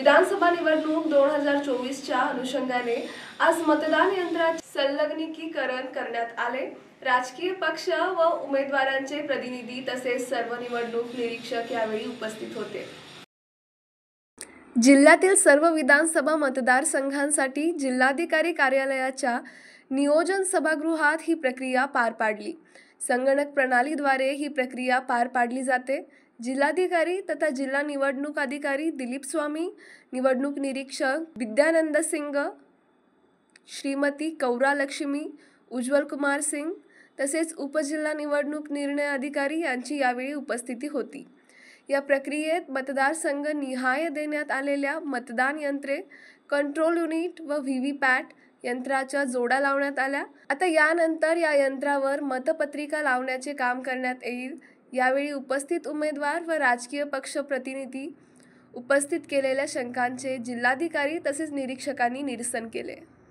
विधानसभा निवडणूक दोन हजार चोवीसच्या अनुषंगाने आज मतदान यंत्रात संलग्निकीकरण करण्यात आले राजकीय पक्ष व उमेदवारांचे प्रतिनिधी तसेच सर्व निवडणूक निरीक्षक यावेळी उपस्थित होते जिल्ह्यातील सर्व विधानसभा मतदारसंघांसाठी जिल्हाधिकारी कार्यालयाच्या नियोजन सभागृहात ही प्रक्रिया पार पाडली संगणक प्रणालीद्वारे ही प्रक्रिया पार पाडली जाते जिल्हाधिकारी तथा जिल्हा निवडणूक अधिकारी दिलीप स्वामी निवडणूक निरीक्षक विद्यानंद सिंग श्रीमती कौरा लक्ष्मी उज्ज्वल कुमार सिंग तसेच उपजिल्हा निवडणूक निर्णय अधिकारी यांची यावेळी उपस्थिती होती या प्रक्रियेत मतदारसंघ निहाय देण्यात आलेल्या मतदान यंत्रे कंट्रोल युनिट व व्ही व्ही पॅट यंत्राच्या जोडा लावण्यात आल्या आता यानंतर या यंत्रावर मतपत्रिका लावण्याचे काम करण्यात येईल यावेळी उपस्थित उमेदवार व राजकीय पक्ष प्रतिनिधी उपस्थित केलेल्या शंकांचे जिल्हाधिकारी तसेच निरीक्षकांनी निरसन केले